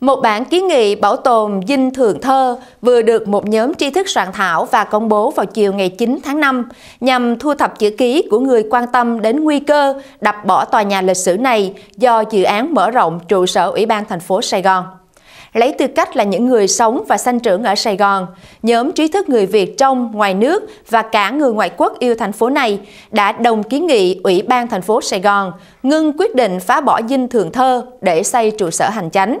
Một bản kiến nghị bảo tồn dinh thượng thơ vừa được một nhóm tri thức soạn thảo và công bố vào chiều ngày 9 tháng 5 nhằm thu thập chữ ký của người quan tâm đến nguy cơ đập bỏ tòa nhà lịch sử này do dự án mở rộng trụ sở Ủy ban thành phố Sài Gòn. Lấy tư cách là những người sống và sanh trưởng ở Sài Gòn, nhóm trí thức người Việt trong, ngoài nước và cả người ngoại quốc yêu thành phố này đã đồng kiến nghị Ủy ban thành phố Sài Gòn ngưng quyết định phá bỏ dinh thượng thơ để xây trụ sở hành chánh.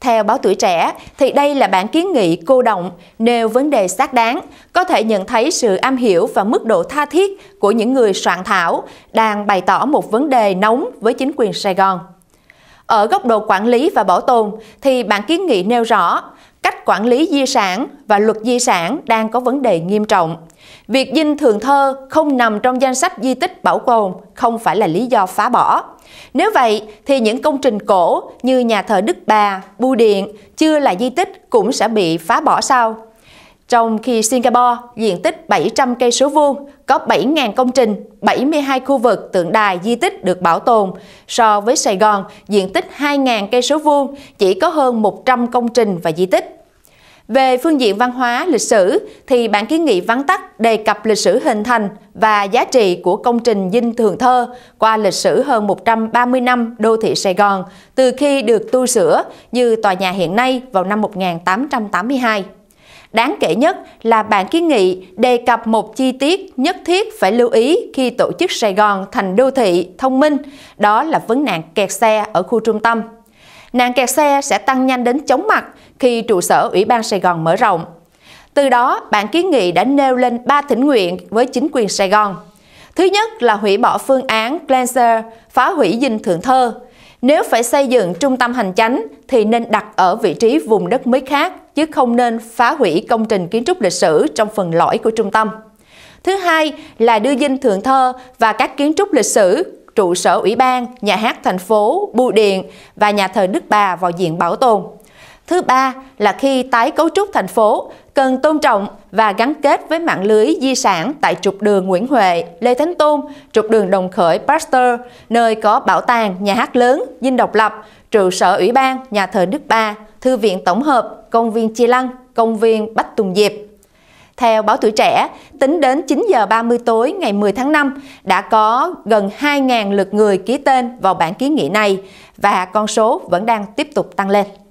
Theo báo tuổi trẻ, thì đây là bản kiến nghị cô động, nêu vấn đề xác đáng, có thể nhận thấy sự am hiểu và mức độ tha thiết của những người soạn thảo đang bày tỏ một vấn đề nóng với chính quyền Sài Gòn. Ở góc độ quản lý và bảo tồn thì bản kiến nghị nêu rõ cách quản lý di sản và luật di sản đang có vấn đề nghiêm trọng. Việc dinh thường thơ không nằm trong danh sách di tích bảo tồn không phải là lý do phá bỏ. Nếu vậy thì những công trình cổ như nhà thờ Đức Bà, Bưu Điện chưa là di tích cũng sẽ bị phá bỏ sao? Trong khi Singapore, diện tích 700 cây số vuông, có 7.000 công trình, 72 khu vực tượng đài di tích được bảo tồn. So với Sài Gòn, diện tích 2.000 cây số vuông, chỉ có hơn 100 công trình và di tích. Về phương diện văn hóa, lịch sử thì bản kiến nghị vắn tắt đề cập lịch sử hình thành và giá trị của công trình dinh Thường Thơ qua lịch sử hơn 130 năm đô thị Sài Gòn từ khi được tu sửa như tòa nhà hiện nay vào năm 1882. Đáng kể nhất là bản kiến nghị đề cập một chi tiết nhất thiết phải lưu ý khi tổ chức Sài Gòn thành đô thị thông minh, đó là vấn nạn kẹt xe ở khu trung tâm. Nạn kẹt xe sẽ tăng nhanh đến chóng mặt khi trụ sở Ủy ban Sài Gòn mở rộng. Từ đó, bản kiến nghị đã nêu lên 3 thỉnh nguyện với chính quyền Sài Gòn. Thứ nhất là hủy bỏ phương án Glancer phá hủy dinh Thượng Thơ. Nếu phải xây dựng trung tâm hành chánh thì nên đặt ở vị trí vùng đất mới khác chứ không nên phá hủy công trình kiến trúc lịch sử trong phần lõi của trung tâm. Thứ hai là đưa dinh thượng thơ và các kiến trúc lịch sử, trụ sở ủy ban, nhà hát thành phố, bưu điện và nhà thờ Đức Bà vào diện bảo tồn. Thứ ba là khi tái cấu trúc thành phố, cần tôn trọng và gắn kết với mạng lưới di sản tại trục đường Nguyễn Huệ, Lê Thánh Tôn, trục đường Đồng Khởi Pasteur, nơi có bảo tàng, nhà hát lớn, dinh độc lập, trụ sở ủy ban, nhà thờ Đức Ba, thư viện tổng hợp, công viên Chi Lăng, công viên Bách Tùng Diệp. Theo báo tuổi trẻ, tính đến 9 giờ 30 tối ngày 10 tháng 5 đã có gần 2.000 lượt người ký tên vào bản kiến nghị này và con số vẫn đang tiếp tục tăng lên.